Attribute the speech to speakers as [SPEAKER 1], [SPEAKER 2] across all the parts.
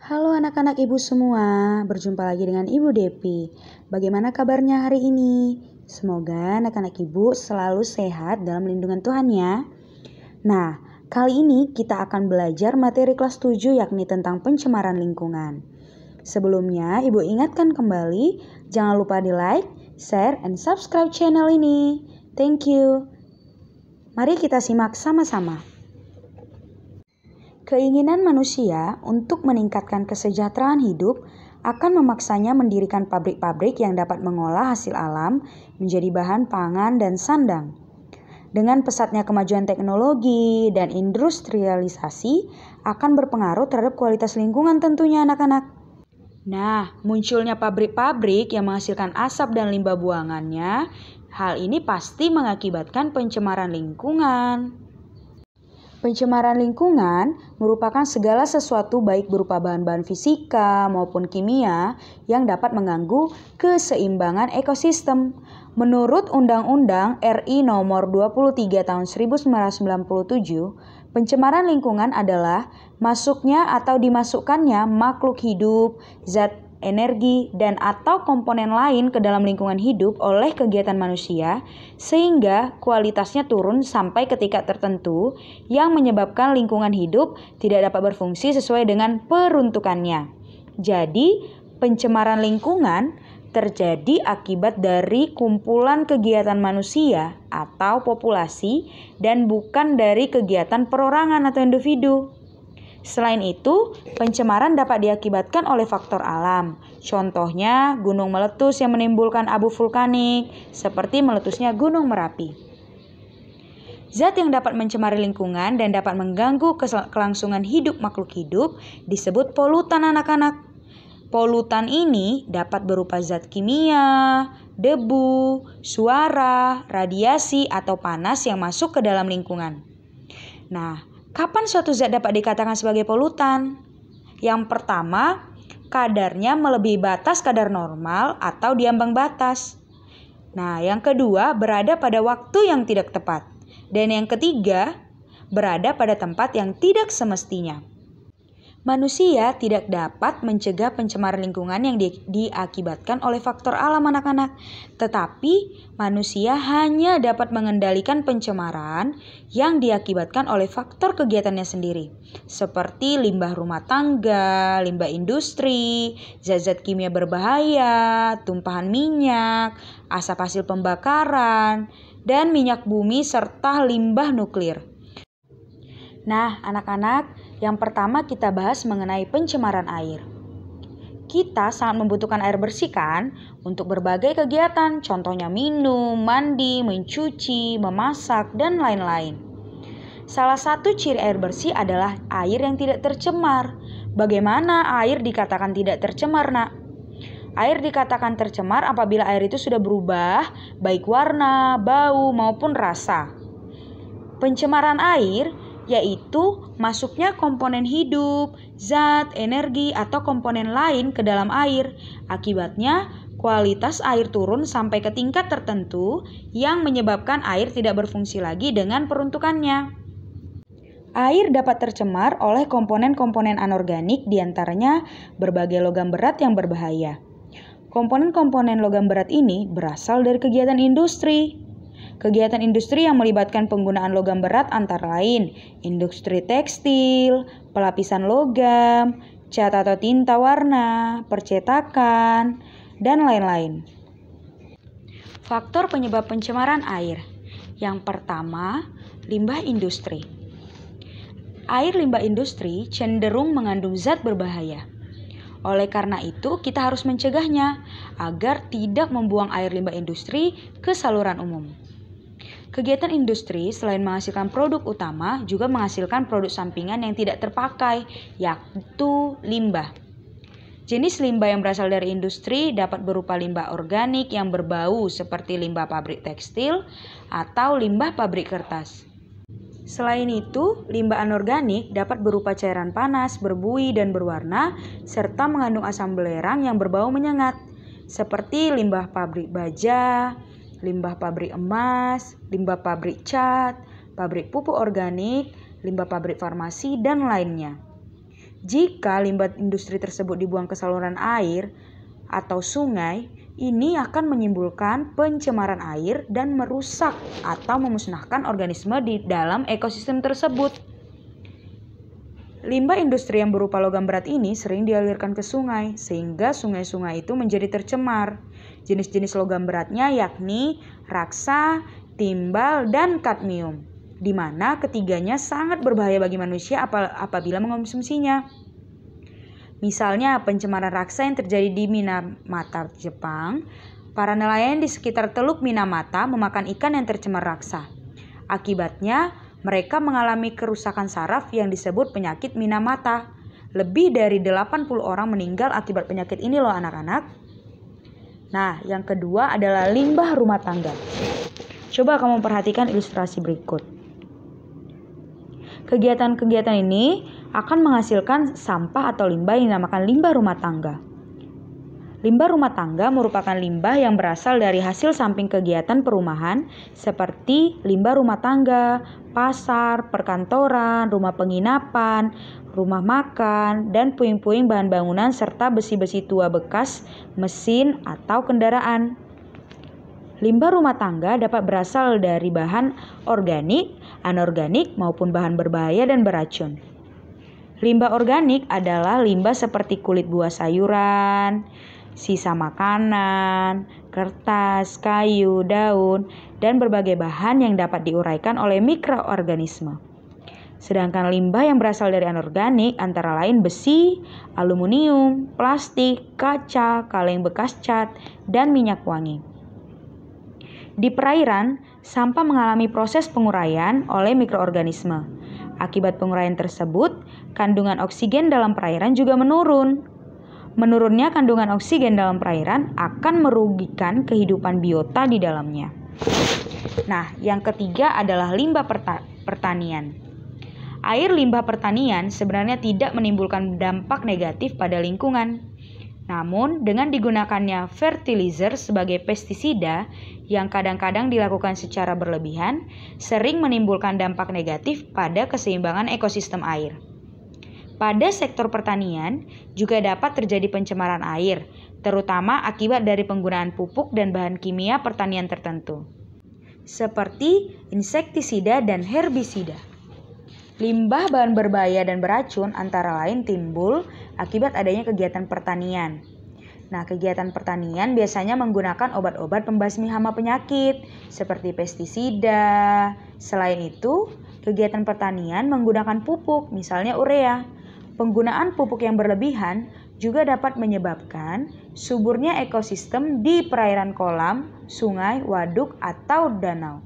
[SPEAKER 1] Halo anak-anak ibu semua, berjumpa lagi dengan Ibu Depi. Bagaimana kabarnya hari ini? Semoga anak-anak ibu selalu sehat dalam lindungan Tuhan ya. Nah, kali ini kita akan belajar materi kelas 7 yakni tentang pencemaran lingkungan. Sebelumnya, ibu ingatkan kembali, jangan lupa di like, share, and subscribe channel ini. Thank you. Mari kita simak sama-sama. Keinginan manusia untuk meningkatkan kesejahteraan hidup akan memaksanya mendirikan pabrik-pabrik yang dapat mengolah hasil alam menjadi bahan pangan dan sandang. Dengan pesatnya kemajuan teknologi dan industrialisasi akan berpengaruh terhadap kualitas lingkungan tentunya anak-anak. Nah, munculnya pabrik-pabrik yang menghasilkan asap dan limbah buangannya, hal ini pasti mengakibatkan pencemaran lingkungan. Pencemaran lingkungan merupakan segala sesuatu baik berupa bahan-bahan fisika maupun kimia yang dapat mengganggu keseimbangan ekosistem. Menurut Undang-Undang RI Nomor 23 Tahun 1997, pencemaran lingkungan adalah masuknya atau dimasukkannya makhluk hidup, zat energi, dan atau komponen lain ke dalam lingkungan hidup oleh kegiatan manusia sehingga kualitasnya turun sampai ketika tertentu yang menyebabkan lingkungan hidup tidak dapat berfungsi sesuai dengan peruntukannya. Jadi, pencemaran lingkungan terjadi akibat dari kumpulan kegiatan manusia atau populasi dan bukan dari kegiatan perorangan atau individu. Selain itu, pencemaran dapat diakibatkan oleh faktor alam. Contohnya, gunung meletus yang menimbulkan abu vulkanik, seperti meletusnya Gunung Merapi. Zat yang dapat mencemari lingkungan dan dapat mengganggu kelangsungan hidup makhluk hidup disebut polutan anak-anak. Polutan ini dapat berupa zat kimia, debu, suara, radiasi, atau panas yang masuk ke dalam lingkungan. Nah, Kapan suatu zat dapat dikatakan sebagai polutan? Yang pertama, kadarnya melebihi batas kadar normal atau di ambang batas. Nah, yang kedua, berada pada waktu yang tidak tepat. Dan yang ketiga, berada pada tempat yang tidak semestinya. Manusia tidak dapat mencegah pencemaran lingkungan yang di diakibatkan oleh faktor alam anak-anak, tetapi manusia hanya dapat mengendalikan pencemaran yang diakibatkan oleh faktor kegiatannya sendiri, seperti limbah rumah tangga, limbah industri, zat-zat kimia berbahaya, tumpahan minyak, asap hasil pembakaran, dan minyak bumi serta limbah nuklir. Nah, anak-anak, yang pertama kita bahas mengenai pencemaran air. Kita sangat membutuhkan air bersih kan untuk berbagai kegiatan, contohnya minum, mandi, mencuci, memasak, dan lain-lain. Salah satu ciri air bersih adalah air yang tidak tercemar. Bagaimana air dikatakan tidak tercemar, Nak? Air dikatakan tercemar apabila air itu sudah berubah, baik warna, bau, maupun rasa. Pencemaran air yaitu masuknya komponen hidup, zat, energi, atau komponen lain ke dalam air. Akibatnya, kualitas air turun sampai ke tingkat tertentu yang menyebabkan air tidak berfungsi lagi dengan peruntukannya. Air dapat tercemar oleh komponen-komponen anorganik diantaranya berbagai logam berat yang berbahaya. Komponen-komponen logam berat ini berasal dari kegiatan industri, Kegiatan industri yang melibatkan penggunaan logam berat antara lain industri tekstil, pelapisan logam, cat atau tinta warna, percetakan, dan lain-lain. Faktor penyebab pencemaran air. Yang pertama, limbah industri. Air limbah industri cenderung mengandung zat berbahaya. Oleh karena itu, kita harus mencegahnya agar tidak membuang air limbah industri ke saluran umum. Kegiatan industri selain menghasilkan produk utama juga menghasilkan produk sampingan yang tidak terpakai, yaitu limbah. Jenis limbah yang berasal dari industri dapat berupa limbah organik yang berbau seperti limbah pabrik tekstil atau limbah pabrik kertas. Selain itu, limbah anorganik dapat berupa cairan panas, berbuih dan berwarna, serta mengandung asam belerang yang berbau menyengat, seperti limbah pabrik baja, limbah pabrik emas, limbah pabrik cat, pabrik pupuk organik, limbah pabrik farmasi, dan lainnya. Jika limbah industri tersebut dibuang ke saluran air atau sungai, ini akan menimbulkan pencemaran air dan merusak atau memusnahkan organisme di dalam ekosistem tersebut. Limbah industri yang berupa logam berat ini sering dialirkan ke sungai, sehingga sungai-sungai itu menjadi tercemar. Jenis-jenis logam beratnya yakni raksa, timbal, dan kadmium, di mana ketiganya sangat berbahaya bagi manusia apabila mengonsumsinya. Misalnya pencemaran raksa yang terjadi di Minamata, Jepang, para nelayan di sekitar Teluk Minamata memakan ikan yang tercemar raksa. Akibatnya, mereka mengalami kerusakan saraf yang disebut penyakit minamata. Lebih dari 80 orang meninggal akibat penyakit ini loh anak-anak. Nah, yang kedua adalah limbah rumah tangga. Coba kamu perhatikan ilustrasi berikut. Kegiatan-kegiatan ini akan menghasilkan sampah atau limbah yang dinamakan limbah rumah tangga. Limbah rumah tangga merupakan limbah yang berasal dari hasil samping kegiatan perumahan seperti limbah rumah tangga, pasar, perkantoran, rumah penginapan, rumah makan, dan puing-puing bahan bangunan serta besi-besi tua bekas, mesin, atau kendaraan. Limbah rumah tangga dapat berasal dari bahan organik, anorganik, maupun bahan berbahaya dan beracun. Limbah organik adalah limbah seperti kulit buah sayuran, sisa makanan, kertas, kayu, daun, dan berbagai bahan yang dapat diuraikan oleh mikroorganisme. Sedangkan limbah yang berasal dari anorganik antara lain besi, aluminium, plastik, kaca, kaleng bekas cat, dan minyak wangi. Di perairan, sampah mengalami proses penguraian oleh mikroorganisme. Akibat penguraian tersebut, kandungan oksigen dalam perairan juga menurun. Menurunnya kandungan oksigen dalam perairan akan merugikan kehidupan biota di dalamnya. Nah, yang ketiga adalah limbah pertanian. Air limbah pertanian sebenarnya tidak menimbulkan dampak negatif pada lingkungan. Namun, dengan digunakannya fertilizer sebagai pestisida yang kadang-kadang dilakukan secara berlebihan, sering menimbulkan dampak negatif pada keseimbangan ekosistem air. Pada sektor pertanian juga dapat terjadi pencemaran air, terutama akibat dari penggunaan pupuk dan bahan kimia pertanian tertentu, seperti insektisida dan herbisida. Limbah bahan berbahaya dan beracun antara lain timbul akibat adanya kegiatan pertanian. Nah, kegiatan pertanian biasanya menggunakan obat-obat pembasmi hama penyakit seperti pestisida. Selain itu, kegiatan pertanian menggunakan pupuk, misalnya urea Penggunaan pupuk yang berlebihan juga dapat menyebabkan suburnya ekosistem di perairan kolam, sungai, waduk, atau danau.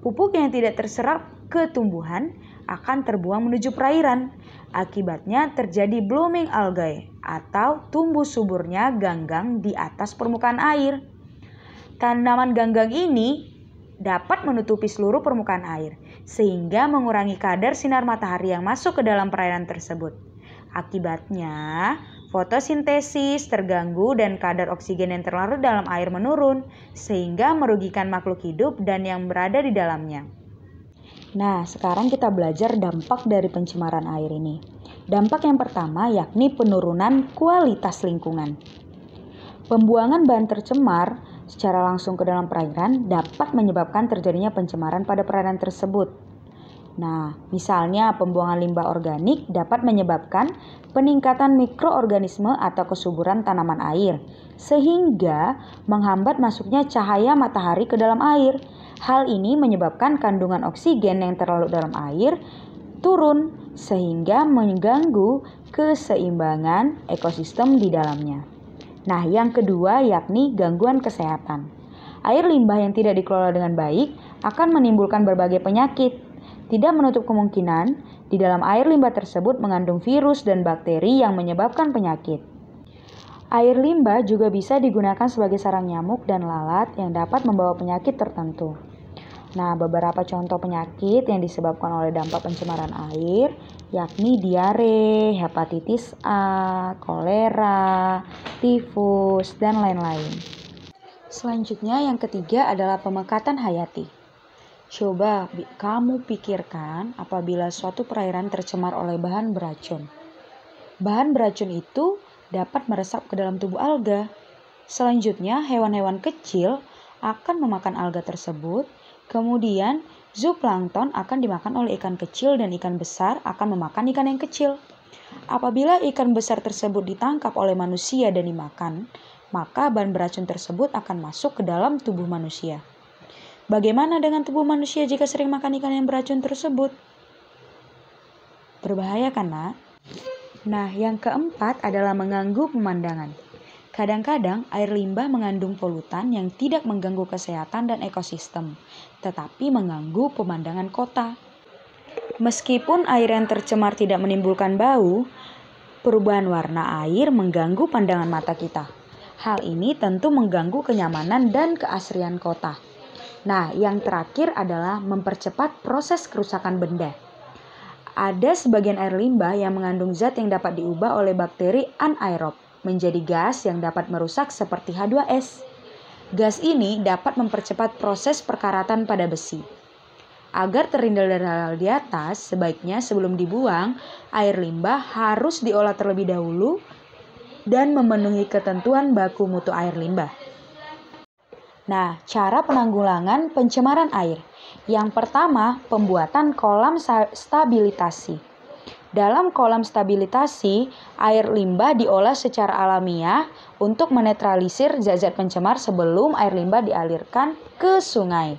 [SPEAKER 1] Pupuk yang tidak terserap ke tumbuhan akan terbuang menuju perairan. Akibatnya terjadi blooming algae atau tumbuh suburnya ganggang di atas permukaan air. Tanaman ganggang ini dapat menutupi seluruh permukaan air, sehingga mengurangi kadar sinar matahari yang masuk ke dalam perairan tersebut. Akibatnya, fotosintesis terganggu dan kadar oksigen yang terlarut dalam air menurun, sehingga merugikan makhluk hidup dan yang berada di dalamnya. Nah, sekarang kita belajar dampak dari pencemaran air ini. Dampak yang pertama yakni penurunan kualitas lingkungan. Pembuangan bahan tercemar secara langsung ke dalam perairan dapat menyebabkan terjadinya pencemaran pada perairan tersebut. Nah, misalnya pembuangan limbah organik dapat menyebabkan peningkatan mikroorganisme atau kesuburan tanaman air, sehingga menghambat masuknya cahaya matahari ke dalam air. Hal ini menyebabkan kandungan oksigen yang terlalu dalam air turun, sehingga mengganggu keseimbangan ekosistem di dalamnya. Nah, yang kedua yakni gangguan kesehatan. Air limbah yang tidak dikelola dengan baik akan menimbulkan berbagai penyakit. Tidak menutup kemungkinan di dalam air limbah tersebut mengandung virus dan bakteri yang menyebabkan penyakit. Air limbah juga bisa digunakan sebagai sarang nyamuk dan lalat yang dapat membawa penyakit tertentu. Nah, beberapa contoh penyakit yang disebabkan oleh dampak pencemaran air yakni diare, hepatitis A, kolera, tifus, dan lain-lain. Selanjutnya yang ketiga adalah pemekatan hayati. Coba kamu pikirkan apabila suatu perairan tercemar oleh bahan beracun. Bahan beracun itu dapat meresap ke dalam tubuh alga. Selanjutnya, hewan-hewan kecil akan memakan alga tersebut Kemudian, zooplankton akan dimakan oleh ikan kecil dan ikan besar akan memakan ikan yang kecil. Apabila ikan besar tersebut ditangkap oleh manusia dan dimakan, maka bahan beracun tersebut akan masuk ke dalam tubuh manusia. Bagaimana dengan tubuh manusia jika sering makan ikan yang beracun tersebut? Berbahaya kan, Nak? Nah, yang keempat adalah mengganggu pemandangan. Kadang-kadang air limbah mengandung polutan yang tidak mengganggu kesehatan dan ekosistem, tetapi mengganggu pemandangan kota. Meskipun air yang tercemar tidak menimbulkan bau, perubahan warna air mengganggu pandangan mata kita. Hal ini tentu mengganggu kenyamanan dan keasrian kota. Nah, yang terakhir adalah mempercepat proses kerusakan benda. Ada sebagian air limbah yang mengandung zat yang dapat diubah oleh bakteri anaerob menjadi gas yang dapat merusak seperti H2S. Gas ini dapat mempercepat proses perkaratan pada besi. Agar terhindar dari hal di atas, sebaiknya sebelum dibuang, air limbah harus diolah terlebih dahulu dan memenuhi ketentuan baku mutu air limbah. Nah, cara penanggulangan pencemaran air. Yang pertama, pembuatan kolam stabilitasi. Dalam kolam stabilitasi, air limbah diolah secara alamiah untuk menetralisir zat-zat pencemar sebelum air limbah dialirkan ke sungai.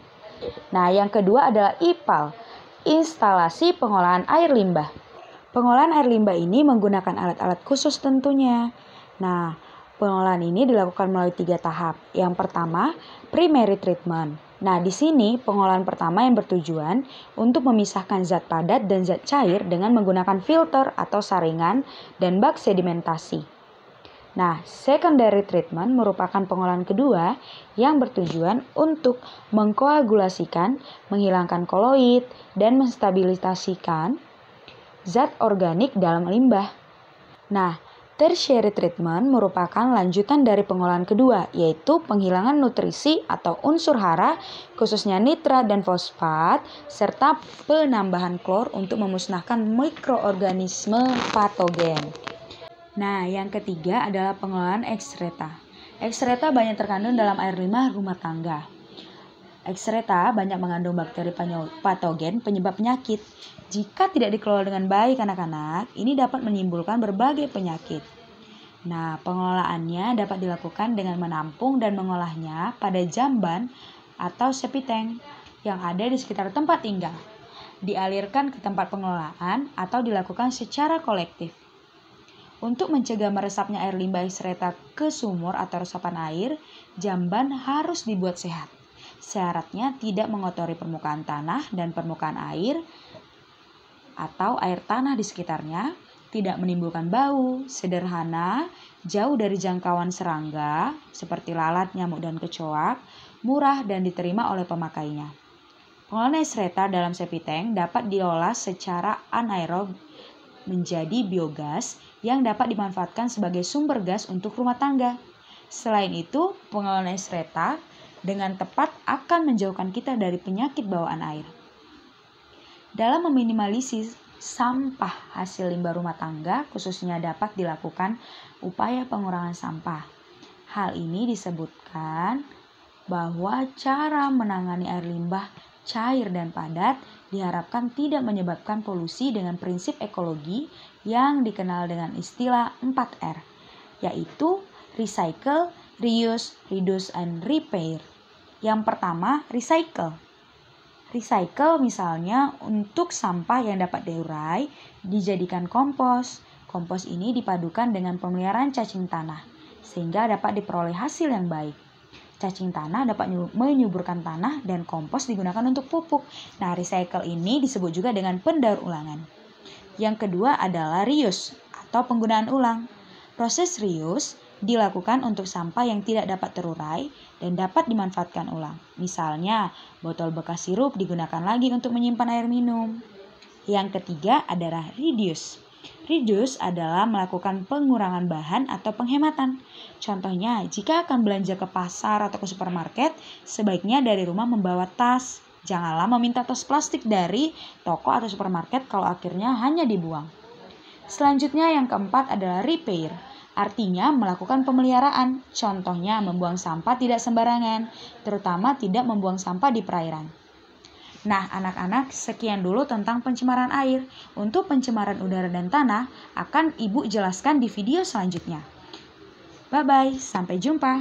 [SPEAKER 1] Nah, yang kedua adalah IPAL, instalasi pengolahan air limbah. Pengolahan air limbah ini menggunakan alat-alat khusus tentunya. Nah, pengolahan ini dilakukan melalui tiga tahap. Yang pertama, primary treatment. Nah, di sini pengolahan pertama yang bertujuan untuk memisahkan zat padat dan zat cair dengan menggunakan filter atau saringan dan bak sedimentasi. Nah, secondary treatment merupakan pengolahan kedua yang bertujuan untuk mengkoagulasikan, menghilangkan koloid, dan menstabilisasikan zat organik dalam limbah. Nah, Tertiary treatment merupakan lanjutan dari pengolahan kedua, yaitu penghilangan nutrisi atau unsur hara, khususnya nitrat dan fosfat, serta penambahan klor untuk memusnahkan mikroorganisme patogen. Nah, yang ketiga adalah pengolahan ekstreta. Ekstreta banyak terkandung dalam air limbah rumah tangga. Ekstreta banyak mengandung bakteri patogen penyebab penyakit. Jika tidak dikelola dengan baik anak-anak, ini dapat menimbulkan berbagai penyakit. Nah, pengelolaannya dapat dilakukan dengan menampung dan mengolahnya pada jamban atau sepiteng yang ada di sekitar tempat tinggal, dialirkan ke tempat pengelolaan atau dilakukan secara kolektif. Untuk mencegah meresapnya air limbah ekstreta ke sumur atau resapan air, jamban harus dibuat sehat. Syaratnya tidak mengotori permukaan tanah dan permukaan air atau air tanah di sekitarnya, tidak menimbulkan bau, sederhana, jauh dari jangkauan serangga seperti lalat, nyamuk, dan kecoak, murah dan diterima oleh pemakainya. Pengolahan esreta dalam tank dapat diolah secara anaerob menjadi biogas yang dapat dimanfaatkan sebagai sumber gas untuk rumah tangga. Selain itu, pengolahan esreta dengan tepat akan menjauhkan kita dari penyakit bawaan air. Dalam meminimalisir sampah hasil limbah rumah tangga, khususnya dapat dilakukan upaya pengurangan sampah. Hal ini disebutkan bahwa cara menangani air limbah cair dan padat diharapkan tidak menyebabkan polusi dengan prinsip ekologi yang dikenal dengan istilah 4R, yaitu recycle, reuse, reduce, and repair. Yang pertama, recycle. Recycle misalnya untuk sampah yang dapat diurai dijadikan kompos. Kompos ini dipadukan dengan pemeliharaan cacing tanah sehingga dapat diperoleh hasil yang baik. Cacing tanah dapat menyuburkan tanah dan kompos digunakan untuk pupuk. Nah, recycle ini disebut juga dengan pendaur ulangan. Yang kedua adalah reuse atau penggunaan ulang. Proses reuse dilakukan untuk sampah yang tidak dapat terurai dan dapat dimanfaatkan ulang. Misalnya, botol bekas sirup digunakan lagi untuk menyimpan air minum. Yang ketiga adalah reduce. Reduce adalah melakukan pengurangan bahan atau penghematan. Contohnya, jika akan belanja ke pasar atau ke supermarket, sebaiknya dari rumah membawa tas. Janganlah meminta tas plastik dari toko atau supermarket kalau akhirnya hanya dibuang. Selanjutnya yang keempat adalah repair. Artinya melakukan pemeliharaan, contohnya membuang sampah tidak sembarangan, terutama tidak membuang sampah di perairan. Nah, anak-anak, sekian dulu tentang pencemaran air. Untuk pencemaran udara dan tanah akan Ibu jelaskan di video selanjutnya. Bye bye, sampai jumpa.